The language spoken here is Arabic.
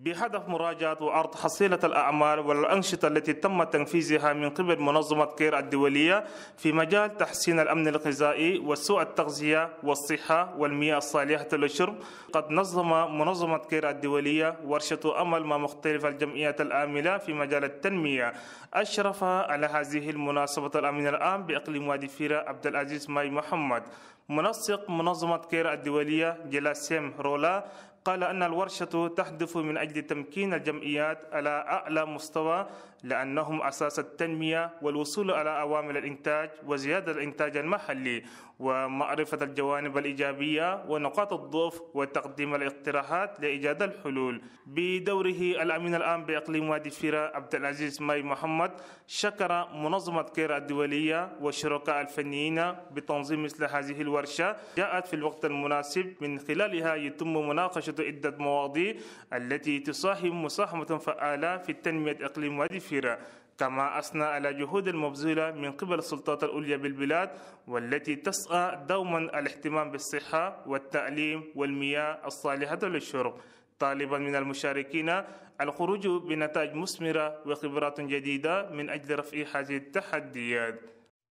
بهدف مراجعة وعرض حصيلة الأعمال والأنشطة التي تم تنفيذها من قبل منظمة كير الدولية في مجال تحسين الأمن الغذائي وسوء التغذية والصحة والمياه الصالحة للشرب قد نظم منظمة كير الدولية ورشة أمل مع مختلف الجمعيات العاملة في مجال التنمية أشرف على هذه المناسبة الأمين العام بإقليم وادي فيرة عبد العزيز ماي محمد منسق منظمة كير الدولية جلاسيم رولا قال أن الورشة تحدث من أجل تمكين الجمعيات على أعلى مستوى لأنهم أساس التنمية والوصول على عوامل الإنتاج وزيادة الإنتاج المحلي ومعرفة الجوانب الإيجابية ونقاط الضعف وتقديم الاقتراحات لإيجاد الحلول بدوره الأمين العام بإقليم وادي فيرا عبد العزيز ماي محمد شكر منظمة كير الدولية وشركاء الفنيين بتنظيم مثل هذه الورشة جاءت في الوقت المناسب من خلالها يتم مناقشة تناقش عدة مواضيع التي تساهم مساهمة فعالة في تنمية إقليم وادي فيرا كما أثنى على جهود المبذولة من قبل السلطات العليا بالبلاد والتي تسعى دوما الاهتمام بالصحة والتعليم والمياه الصالحة للشرب طالبا من المشاركين الخروج بنتائج مثمرة وخبرات جديدة من أجل رفع هذه التحديات